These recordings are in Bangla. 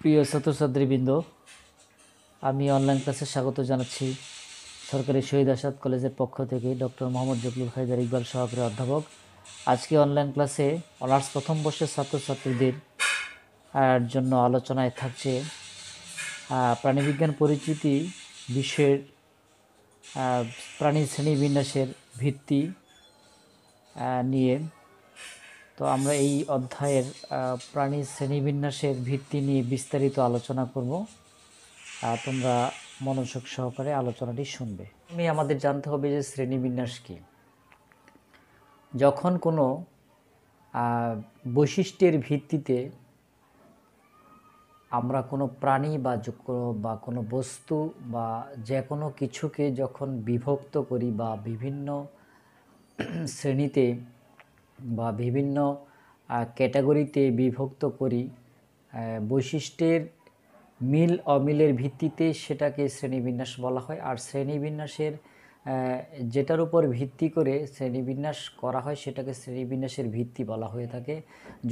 প্রিয় ছাত্রছাত্রীবৃন্দ আমি অনলাইন ক্লাসে স্বাগত জানাচ্ছি সরকারি শহীদ আসাদ কলেজের পক্ষ থেকে ডক্টর মোহাম্মদ জবলুল হায়দার ইকবাল সহকারী অধ্যাপক আজকে অনলাইন ক্লাসে অনার্স প্রথম বর্ষের ছাত্রছাত্রীদের জন্য আলোচনায় থাকছে প্রাণীবিজ্ঞান পরিচিতি বিশ্বের প্রাণী শ্রেণীবিন্যাসের ভিত্তি নিয়ে তো আমরা এই অধ্যায়ের প্রাণী শ্রেণীবিন্যাসের ভিত্তি নিয়ে বিস্তারিত আলোচনা করব তোমরা মনোযোগ সহকারে আলোচনাটি শুনবে আমি আমাদের জানতে হবে যে শ্রেণীবিন্যাস কী যখন কোনো বৈশিষ্ট্যের ভিত্তিতে আমরা কোনো প্রাণী বা বা কোনো বস্তু বা যে কোনো কিছুকে যখন বিভক্ত করি বা বিভিন্ন শ্রেণীতে বা বিভিন্ন ক্যাটাগরিতে বিভক্ত করি বৈশিষ্ট্যের মিল অমিলের ভিত্তিতে সেটাকে শ্রেণীবিন্যাস বলা হয় আর শ্রেণীবিন্যাসের যেটার উপর ভিত্তি করে শ্রেণীবিন্যাস করা হয় সেটাকে শ্রেণীবিন্যাসের ভিত্তি বলা হয়ে থাকে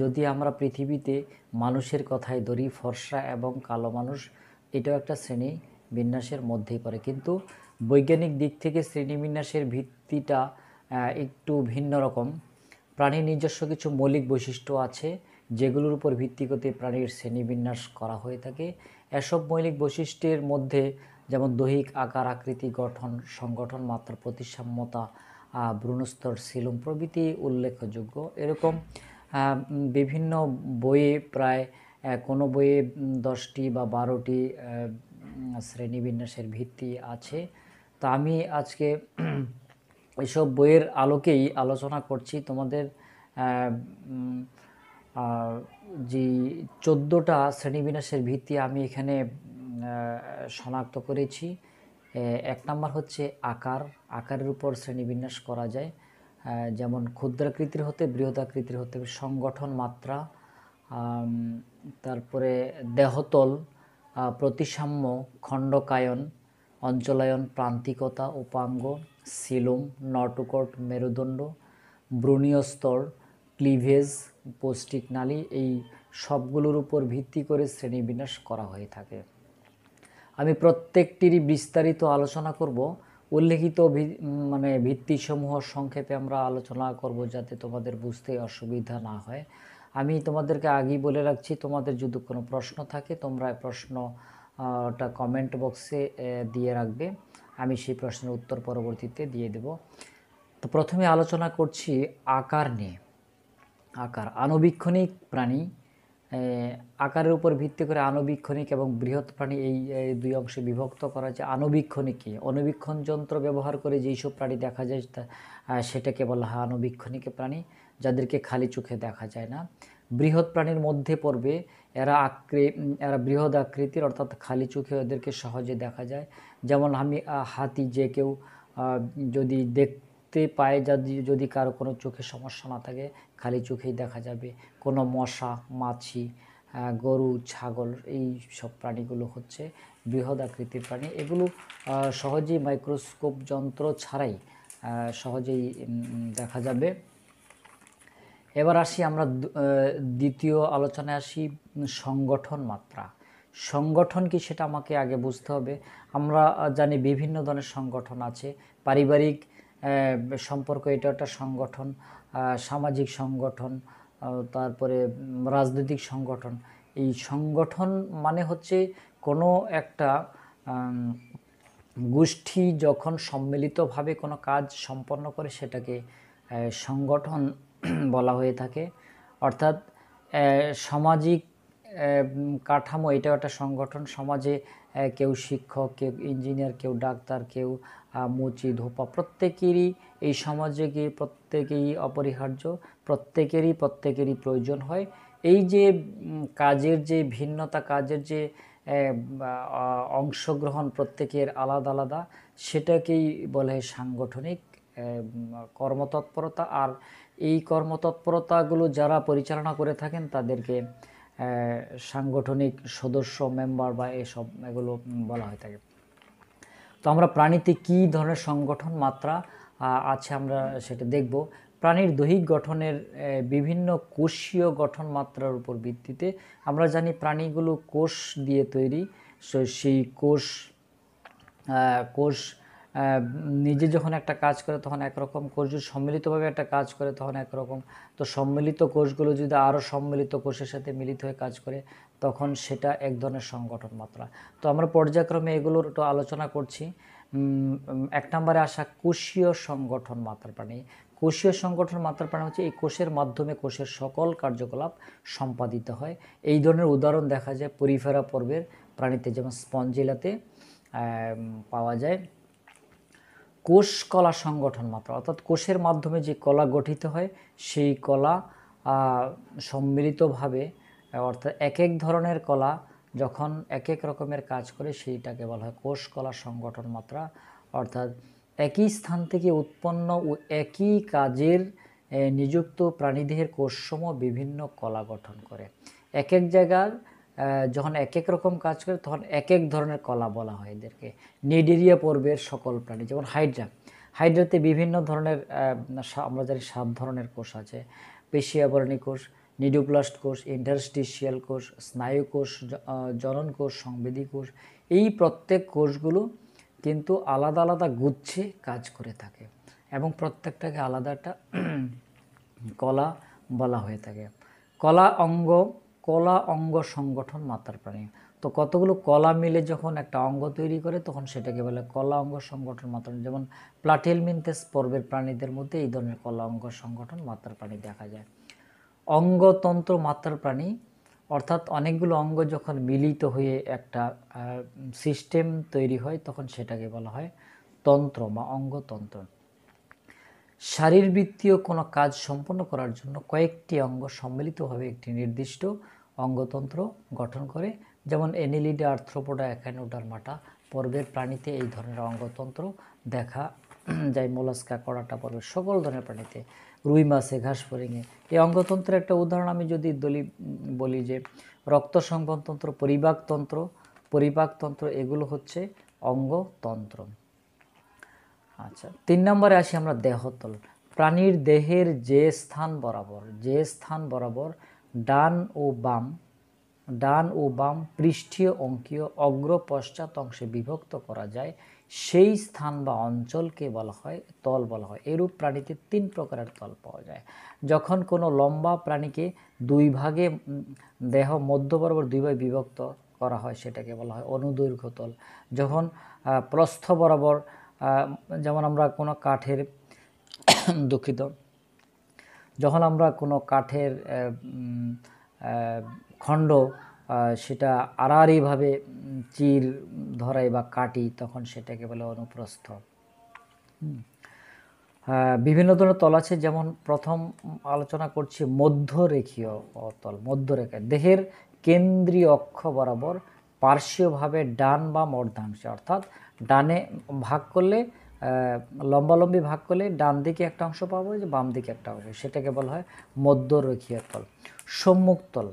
যদি আমরা পৃথিবীতে মানুষের কথায় দড়ি ফর্সা এবং কালো মানুষ এটাও একটা শ্রেণী বিন্যাসের মধ্যেই পড়ে কিন্তু বৈজ্ঞানিক দিক থেকে শ্রেণীবিন্যাসের ভিত্তিটা একটু ভিন্ন রকম প্রাণীর নিজস্ব কিছু মৌলিক বৈশিষ্ট্য আছে যেগুলোর উপর ভিত্তি করতে প্রাণীর শ্রেণীবিন্যাস করা হয়ে থাকে এসব মৌলিক বৈশিষ্ট্যের মধ্যে যেমন দৈহিক আকার আকৃতি গঠন সংগঠন মাত্রা প্রতিসাম্যতা ভ্রূণস্তর সিলুম প্রভৃতি উল্লেখযোগ্য এরকম বিভিন্ন বইয়ে প্রায় কোনো বইয়ে দশটি বা বারোটি শ্রেণীবিন্যাসের ভিত্তি আছে তো আমি আজকে এসব বইয়ের আলোকেই আলোচনা করছি তোমাদের যে চোদ্দোটা শ্রেণীবিন্যাসের ভিত্তি আমি এখানে শনাক্ত করেছি এক নম্বর হচ্ছে আকার আকারের উপর শ্রেণীবিন্যাস করা যায় যেমন ক্ষুদ্রাকৃতির হতে বৃহদাকৃতির হতে সংগঠন মাত্রা তারপরে দেহতল প্রতিসাম্য খণ্ডকায়ন অঞ্চলায়ন প্রান্তিকতা উপাঙ্গ সিলুম নটকট মেরুদণ্ড ব্রণীয় স্তর ক্লিভেজ পৌষ্টিক নালী এই সবগুলোর উপর ভিত্তি করে শ্রেণীবিন্যাস করা হয়ে থাকে আমি প্রত্যেকটিরই বিস্তারিত আলোচনা করব উল্লেখিত মানে ভিত্তিসমূহ সংক্ষেপে আমরা আলোচনা করব যাতে তোমাদের বুঝতে অসুবিধা না হয় আমি তোমাদেরকে আগেই বলে রাখছি তোমাদের যদি কোনো প্রশ্ন থাকে তোমরা প্রশ্নটা কমেন্ট বক্সে দিয়ে রাখবে আমি সেই প্রশ্নের উত্তর পরবর্তীতে দিয়ে দেব তো প্রথমে আলোচনা করছি আকার নিয়ে আকার আনুবীক্ষণিক প্রাণী আকারের উপর ভিত্তি করে আনুবীক্ষণিক এবং বৃহৎ প্রাণী এই দুই অংশে বিভক্ত করা হয়েছে আণবীক্ষণিকে অনুবীক্ষণ যন্ত্র ব্যবহার করে যেই সব প্রাণী দেখা যায় সেটাকে বলা হয় আনুবীক্ষণিক প্রাণী যাদেরকে খালি চোখে দেখা যায় না বৃহৎ প্রাণীর মধ্যে পড়বে এরা আকৃ এরা বৃহৎ আকৃতির অর্থাৎ খালি চোখে ওদেরকে সহজে দেখা যায় যেমন আমি হাতি যে কেউ যদি দেখতে পায় যদি যদি কারো কোনো চোখে সমস্যা না থাকে খালি চোখেই দেখা যাবে কোনো মশা মাছি গরু ছাগল এই সব প্রাণীগুলো হচ্ছে বৃহৎ আকৃতির প্রাণী এগুলো সহজেই মাইক্রোস্কোপ যন্ত্র ছাড়াই সহজেই দেখা যাবে এবার আসি আমরা দ্বিতীয় আলোচনায় আসি সংগঠন মাত্রা সংগঠন কি সেটা আমাকে আগে বুঝতে হবে আমরা জানি বিভিন্ন ধরনের সংগঠন আছে পারিবারিক সম্পর্ক এটা একটা সংগঠন সামাজিক সংগঠন তারপরে রাজনৈতিক সংগঠন এই সংগঠন মানে হচ্ছে কোনো একটা গোষ্ঠী যখন সম্মিলিতভাবে কোনো কাজ সম্পন্ন করে সেটাকে সংগঠন বলা হয়ে থাকে অর্থাৎ সামাজিক কাঠামো এটাও একটা সংগঠন সমাজে কেউ শিক্ষক কেউ ইঞ্জিনিয়ার কেউ ডাক্তার কেউ মুচি ধোপা প্রত্যেকেরই এই সমাজে গিয়ে প্রত্যেকেই অপরিহার্য প্রত্যেকেরই প্রত্যেকেরই প্রয়োজন হয় এই যে কাজের যে ভিন্নতা কাজের যে অংশগ্রহণ প্রত্যেকের আলাদা আলাদা সেটাকেই বলে সাংগঠনিক কর্মতৎপরতা আর এই কর্মতৎপরতাগুলো যারা পরিচালনা করে থাকেন তাদেরকে সাংগঠনিক সদস্য মেম্বার বা এসব এগুলো বলা হয়ে থাকে তো আমরা প্রাণীতে কী ধরনের সংগঠন মাত্রা আছে আমরা সেটা দেখব প্রাণীর দৈহিক গঠনের বিভিন্ন কোষীয় গঠন মাত্রার উপর ভিত্তিতে আমরা জানি প্রাণীগুলো কোষ দিয়ে তৈরি সেই কোষ কোষ নিজে যখন একটা কাজ করে তখন একরকম কোর্স যদি সম্মিলিতভাবে একটা কাজ করে তখন একরকম তো সম্মিলিত কোর্সগুলো যদি আরও সম্মিলিত কোর্সের সাথে মিলিত হয়ে কাজ করে তখন সেটা এক ধরনের সংগঠন মাত্রা তো আমরা পর্যায়ক্রমে এগুলোর একটু আলোচনা করছি এক নম্বরে আসা কোষীয় সংগঠন মাত্রা প্রাণী কোষীয় সংগঠন মাত্রা প্রাণী হচ্ছে এই কোষের মাধ্যমে কোষের সকল কার্যকলাপ সম্পাদিত হয় এই ধরনের উদাহরণ দেখা যায় পরিফেরা পর্বের প্রাণীতে যেমন স্পঞ্জিলাতে পাওয়া যায় কোষ কলা সংগঠন মাত্র অর্থাৎ কোষের মাধ্যমে যে কলা গঠিত হয় সেই কলা সম্মিলিতভাবে অর্থাৎ এক এক ধরনের কলা যখন এক এক রকমের কাজ করে সেইটাকে বলা হয় কোষ কলা সংগঠন মাত্রা অর্থাৎ একই স্থান থেকে উৎপন্ন ও একই কাজের নিযুক্ত প্রাণীদেহের কোষসমূহ বিভিন্ন কলা গঠন করে এক এক জায়গার যখন এক এক রকম কাজ করে তখন এক এক ধরনের কলা বলা হয় এদেরকে নেডেরিয়া পর্বের সকল প্রাণী যেমন হাইড্রা হাইড্রাতে বিভিন্ন ধরনের আমরা জানি সাত ধরনের কোষ আছে পেশিয়াবরণী কোষ নিডোপ্লাস্ট কোষ ইন্টারস্টিশিয়াল কোষ স্নায়ু কোষ জনন কোষ সংবেদী কোষ এই প্রত্যেক কোষগুলো কিন্তু আলাদা আলাদা গুচ্ছে কাজ করে থাকে এবং প্রত্যেকটাকে আলাদা একটা কলা বলা হয়ে থাকে কলা অঙ্গ কলা অঙ্গ সংগঠন মাতার প্রাণী তো কতগুলো কলা মিলে যখন একটা অঙ্গ তৈরি করে তখন সেটাকে বলে কলা অঙ্গ সংগঠন মাতার যেমন প্লাটিলমিনথেস পর্বের প্রাণীদের মধ্যে এই ধরনের কলা অঙ্গ সংগঠন মাতার প্রাণী দেখা যায় অঙ্গতন্ত্র মাতার প্রাণী অর্থাৎ অনেকগুলো অঙ্গ যখন মিলিত হয়ে একটা সিস্টেম তৈরি হয় তখন সেটাকে বলা হয় তন্ত্র বা অঙ্গতন্ত্র শারীরবৃত্তীয় কোনো কাজ সম্পন্ন করার জন্য কয়েকটি অঙ্গ সম্মিলিতভাবে একটি নির্দিষ্ট অঙ্গতন্ত্র গঠন করে যেমন এনিলিডে আর্থ্রোপোডা মাটা পর্বের প্রাণীতে এই ধরনের অঙ্গতন্ত্র দেখা যায় মোলাস্কা কড়াটা পর্বের সকল ধরনের প্রাণীতে রুই মাছে ঘাস ফরিঙে এই অঙ্গতন্ত্রের একটা উদাহরণ আমি যদি দলি বলি যে রক্ত সংবনতন্ত্র পরিবাকতন্ত্র পরিবাকতন্ত্র এগুলো হচ্ছে অঙ্গতন্ত্র আচ্ছা তিন নম্বরে আসি আমরা দেহতল প্রাণীর দেহের যে স্থান বরাবর যে স্থান বরাবর ডান ও বাম ডান ও বাম পৃষ্ঠীয় অঙ্কীয় অগ্র পশ্চাৎ অংশে বিভক্ত করা যায় সেই স্থান বা অঞ্চলকে বলা হয় তল বলা হয় এরূপ প্রাণীতে তিন প্রকারের তল পাওয়া যায় যখন কোনো লম্বা প্রাণীকে দুই ভাগে দেহ মধ্য বরাবর দুই ভাগে বিভক্ত করা হয় সেটাকে বলা হয় অনুদৈর্ঘ্য তল যখন প্রস্থ বরাবর যেমন আমরা কোনো কাঠের দুঃখিত যখন আমরা কোনো কাঠের খণ্ড সেটা আড়াআড়িভাবে চিল ধরাই বা কাটি তখন সেটাকে বলে অনুপ্রস্থ বিভিন্ন ধরনের তল আছে যেমন প্রথম আলোচনা করছি মধ্যরেখীয় তল মধ্যরেখা দেহের কেন্দ্রীয় অক্ষ বরাবর পার্শ্বীয়ভাবে ডান বা অর্ধাংশে অর্থাৎ ডানে ভাগ করলে লম্বালম্বি ভাগ করলে ডান দিকে একটা অংশ পাবো যে বাম দিকে একটা অংশ সেটাকে বলা হয় মধ্যরক্ষীয় তল সম্মুখ তল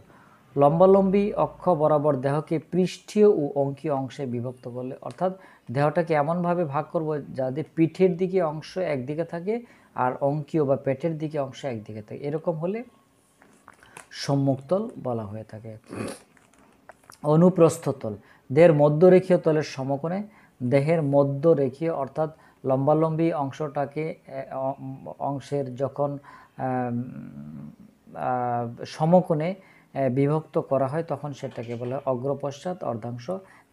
লম্বালম্বি অক্ষ বরাবর দেহকে পৃষ্ঠীয় ও অঙ্কীয় অংশে বিভক্ত করলে অর্থাৎ দেহটাকে এমনভাবে ভাগ করব যাতে পিঠের দিকে অংশ একদিকে থাকে আর অঙ্কীয় বা পেটের দিকে অংশ একদিকে থাকে এরকম হলে সম্মুক্তল বলা হয়ে থাকে অনুপ্রস্থতল দেহের মধ্যরেখীয় তলের সমকোণে দেহের মধ্যরেখীয় অর্থাৎ লম্বালম্বী অংশটাকে অংশের যখন সমকোণে বিভক্ত করা হয় তখন সেটাকে বলে অগ্রপশ্চাৎ অর্ধাংশ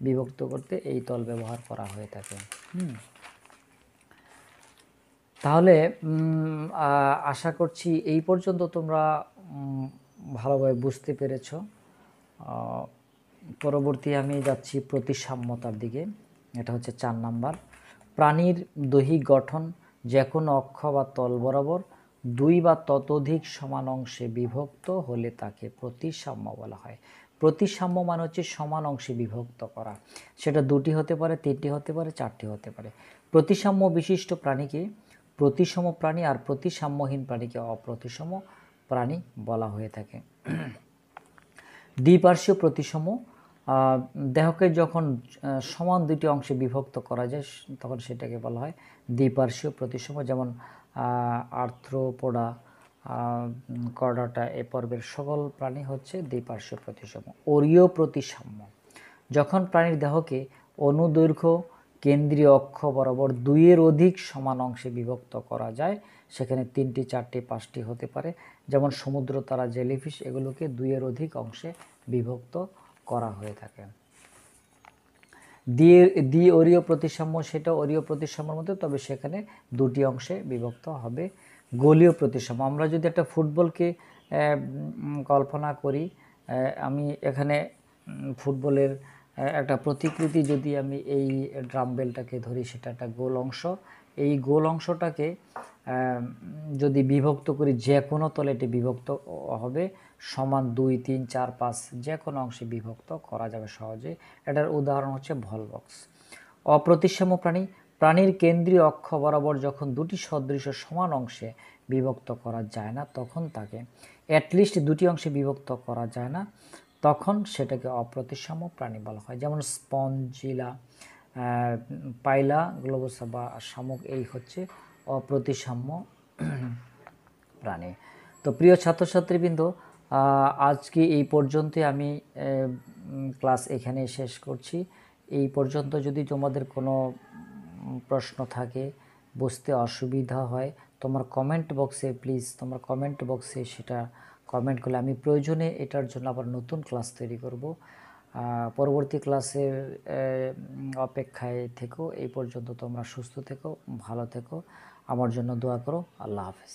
বিভক্ত করতে এই তল ব্যবহার করা হয়ে থাকে তাহলে আশা করছি এই পর্যন্ত তোমরা ভালোভাবে বুঝতে পেরেছ পরবর্তী আমি যাচ্ছি প্রতিসাম্যতার দিকে এটা হচ্ছে চার নাম্বার প্রাণীর দৈহিক গঠন যে কোনো অক্ষ বা তল বরাবর দুই বা ততোধিক সমান অংশে বিভক্ত হলে তাকে প্রতিসাম্য বলা হয় প্রতিসাম্য মানে হচ্ছে সমান অংশে বিভক্ত করা সেটা দুটি হতে পারে তিনটি হতে পারে চারটি হতে পারে প্রতিসাম্য বিশিষ্ট প্রাণীকে প্রতিসম প্রাণী আর প্রতিসাম্যহীন প্রাণীকে অপ্রতিসম প্রাণী বলা হয়ে থাকে দ্বিপার্শ্ব প্রতিসম দেহকে যখন সমান দুটি অংশে বিভক্ত করা যায় তখন সেটাকে বলা হয় দ্বিপার্শ্বীয় প্রতিসম যেমন আর্থ্রোপোডা কর্ডাটা এ পর্বের সকল প্রাণী হচ্ছে দ্বিপার্শ্বীয় প্রতিসম অরীয় প্রতিসাম্য যখন প্রাণীর দেহকে অনুদৈর্ঘ্য কেন্দ্রীয় অক্ষ বরাবর দুইয়ের অধিক সমান অংশে বিভক্ত করা যায় সেখানে তিনটি চারটি পাঁচটি হতে পারে যেমন সমুদ্র তারা জেলিফিশ এগুলোকে দুইয়ের অধিক অংশে বিভক্ত করা হয়ে থাকে দিয়ে দি অরীয় প্রতিসাম্য সেটা অরীয় প্রতিসাম্যর মধ্যে তবে সেখানে দুটি অংশে বিভক্ত হবে গোলীয় প্রতিসাম্য আমরা যদি একটা ফুটবলকে কল্পনা করি আমি এখানে ফুটবলের একটা প্রতিকৃতি যদি আমি এই ড্রামবেলটাকে ধরি সেটা একটা গোল অংশ এই গোল অংশটাকে যদি বিভক্ত করি যে কোনো তলে এটি বিভক্ত হবে সমান দুই তিন চার পাঁচ যে কোনো অংশে বিভক্ত করা যাবে সহজে এটার উদাহরণ হচ্ছে ভলবক্স অপ্রতিসম প্রাণী প্রাণীর কেন্দ্রীয় অক্ষ বরাবর যখন দুটি সদৃশ সমান অংশে বিভক্ত করা যায় না তখন তাকে অ্যাটলিস্ট দুটি অংশে বিভক্ত করা যায় না তখন সেটাকে অপ্রতিসম প্রাণী বলা হয় যেমন স্পঞ্জিলা পাইলা গ্লোবোসা বা শামুক এই হচ্ছে অপ্রতিসাম্য প্রাণী তো প্রিয় ছাত্রছাত্রীবৃন্দ আজকে এই পর্যন্তই আমি ক্লাস এখানে শেষ করছি এই পর্যন্ত যদি তোমাদের কোনো প্রশ্ন থাকে বুঝতে অসুবিধা হয় তোমার কমেন্ট বক্সে প্লিজ তোমার কমেন্ট বক্সে সেটা কমেন্ট করলে আমি প্রয়োজনে এটার জন্য আবার নতুন ক্লাস তৈরি করব পরবর্তী ক্লাসের অপেক্ষায় থেকো এই পর্যন্ত তোমরা সুস্থ থেকো ভালো থেকো আমার জন্য দোয়া করো আল্লাহ হাফেজ